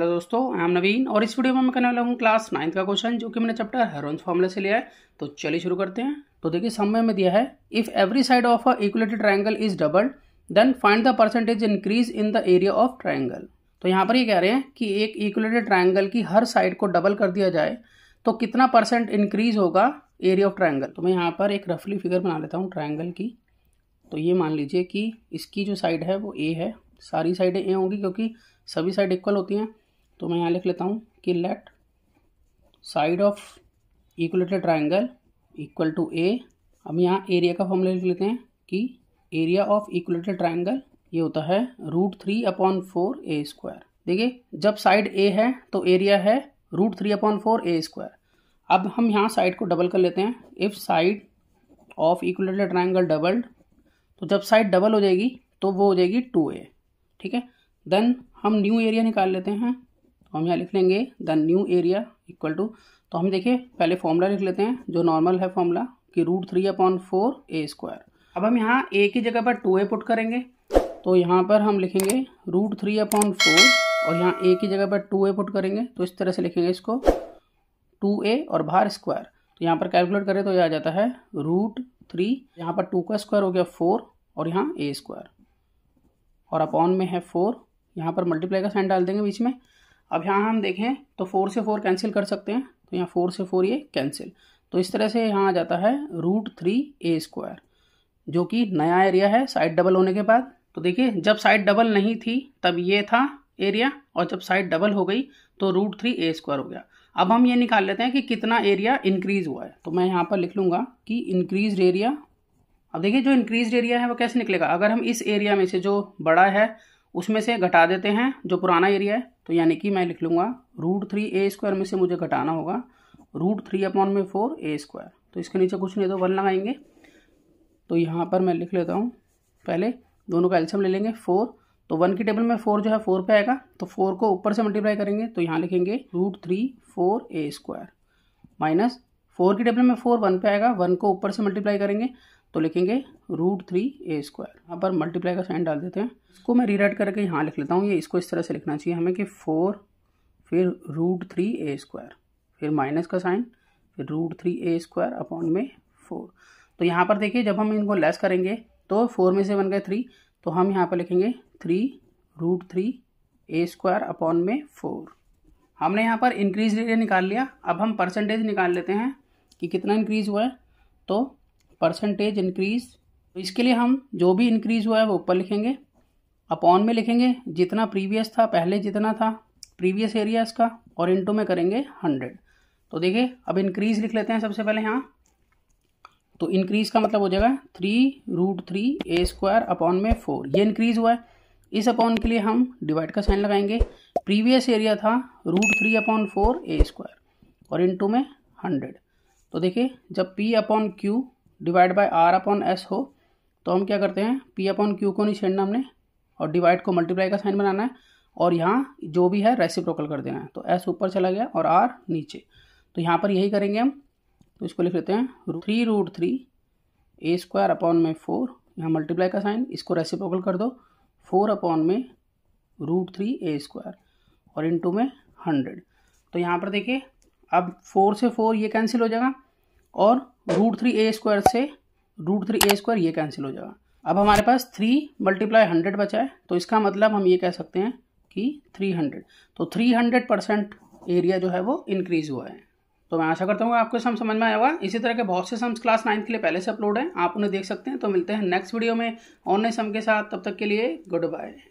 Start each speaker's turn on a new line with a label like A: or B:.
A: hello दोस्तों I am नवीन और इस वीडियो में मैं करने वाला हूँ क्लास नाइन्थ का क्वेश्चन जो कि मैंने चैप्टर हेरोन्स फॉर्मूले से लिया है तो चलिए शुरू करते हैं तो देखिए समय में दिया है if every side of a equilateral triangle is double then find the percentage increase in the area of triangle तो यहाँ पर ये कह रहे हैं कि एक इक्वलेटेड ट्राइंगल की हर साइड को डबल कर दिया जाए तो कितना परसेंट इंक्रीज होगा एरिया ऑफ ट्राइंगल तो मैं यहाँ पर एक रफली फिगर बना लेता हूँ ट्राइंगल की तो ये मान लीजिए कि इसकी जो साइड है वो ए है सारी साइडें ए होंगी क्योंकि सभी साइड इक्वल होती हैं तो मैं यहाँ लिख लेता हूँ कि let side of equilateral triangle equal to a अब यहाँ एरिया का फॉर्मूला लिख लेते हैं कि एरिया ऑफ इक्वलेटेड ट्राइंगल ये होता है root three upon four a square देखिए जब साइड ए है तो एरिया है root three upon four a square अब हम यहाँ साइड को डबल कर लेते हैं if side of equilateral triangle doubled तो जब साइड डबल हो जाएगी तो वो हो जाएगी टू ए ठीक है देन हम न्यू एरिया निकाल लेते हैं तो हम यहाँ लिख लेंगे the new area equal to तो हम देखिए पहले फॉर्मूला लिख लेते हैं जो नॉर्मल है फॉर्मूला कि root three upon four a square अब हम यहाँ ए की जगह पर टू ए पुट करेंगे तो यहाँ पर हम लिखेंगे रूट थ्री अपॉन फोर और यहाँ ए की जगह पर टू ए पुट करेंगे तो इस तरह से लिखेंगे इसको टू ए और बाहर स्क्वायर तो यहाँ पर कैलकुलेट करें तो ये आ जाता है रूट थ्री यहाँ पर टू का स्क्वायर हो गया फोर और यहाँ ए स्क्वायर और अपॉन में है फोर यहाँ पर मल्टीप्लाई का साइन डाल देंगे बीच में अब यहाँ हम देखें तो फोर से फोर कैंसिल कर सकते हैं तो यहाँ फोर से फोर ये कैंसिल तो इस तरह से यहाँ आ जाता है रूट थ्री ए स्क्वायर जो कि नया एरिया है साइड डबल होने के बाद तो देखिए जब साइड डबल नहीं थी तब ये था एरिया और जब साइड डबल हो गई तो रूट थ्री ए स्क्वायर हो गया अब हम ये निकाल लेते हैं कि कितना एरिया इंक्रीज हुआ है तो मैं यहाँ पर लिख लूँगा कि इंक्रीज एरिया अब देखिए जो इंक्रीज एरिया है वो कैसे निकलेगा अगर हम इस एरिया में से जो बड़ा है उसमें से घटा देते हैं जो पुराना एरिया है तो यानी कि मैं लिख लूँगा रूट थ्री ए स्क्वायर में से मुझे घटाना होगा रूट थ्री अपॉन में फोर ए स्क्वायर तो इसके नीचे कुछ नहीं तो वन लगाएंगे तो यहाँ पर मैं लिख लेता हूँ पहले दोनों का एल्शियम ले लेंगे फोर तो वन की टेबल में फोर जो है फोर पे आएगा तो फोर को ऊपर से मल्टीप्लाई करेंगे तो यहाँ लिखेंगे root three four a square minus four की टेबल में फोर वन पे आएगा वन को ऊपर से मल्टीप्लाई करेंगे तो लिखेंगे रूट थ्री ए स्क्वायर यहाँ पर मल्टीप्लाई का साइन डाल देते हैं इसको मैं रीराइट करके यहाँ लिख लेता हूँ ये इसको इस तरह से लिखना चाहिए हमें कि फोर फिर रूट थ्री ए स्क्वायर फिर माइनस का साइन फिर root three a square upon में फोर तो यहाँ पर देखिए जब हम इनको लेस करेंगे तो फोर में से बन गए थ्री तो हम यहाँ पर लिखेंगे three root three a square upon में फोर हमने यहाँ पर इंक्रीज रेट निकाल लिया अब हम परसेंटेज निकाल लेते हैं कि कितना इंक्रीज हुआ है तो परसेंटेज इंक्रीज तो इसके लिए हम जो भी इंक्रीज हुआ है वो ऊपर लिखेंगे अपॉन में लिखेंगे जितना प्रीवियस था पहले जितना था प्रीवियस एरिया इसका और इंटू में करेंगे हंड्रेड तो देखिए अब इंक्रीज लिख लेते हैं सबसे पहले यहाँ तो इंक्रीज का मतलब हो जाएगा three root three a square upon में फोर ये इंक्रीज हुआ है इस अपॉन के लिए हम डिवाइड का साइन लगाएंगे प्रीवियस एरिया था root three upon four a square और इन टू में हंड्रेड तो देखिए जब P upon Q divide by R upon S हो तो हम क्या करते हैं पी अपॉन क्यू को नहीं छेड़ना हमने और डिवाइड को मल्टीप्लाई का साइन बनाना है और यहाँ जो भी है रेसिप्रोकल कर देना है तो एस ऊपर चला गया और आर नीचे तो यहाँ पर यही करेंगे हम तो इसको लिख लेते हैं three root three a square upon में फोर यहाँ मल्टीप्लाई का साइन इसको रेसिप्रोकल कर दो फोर अपॉन में रूट थ्री ए स्क्वायर और टू में हंड्रेड तो यहाँ पर देखिए अब फोर से फोर ये कैंसिल हो जाएगा और रूट थ्री ए स्क्वायर से रूट थ्री ए स्क्वायर ये कैंसिल हो जाएगा अब हमारे पास थ्री मल्टीप्लाई हंड्रेड बचा है तो इसका मतलब हम ये कह सकते हैं कि थ्री हंड्रेड तो थ्री हंड्रेड परसेंट एरिया जो है वो इंक्रीज़ हुआ है तो मैं आशा करता हूँ आपको सम समझ में आया होगा इसी तरह के बहुत से सम्स क्लास नाइन्थ के लिए पहले से अपलोड हैं आप उन्हें देख सकते हैं तो मिलते हैं नेक्स्ट वीडियो में ऑनलाइन सम के साथ तब तक के लिए गुड बाय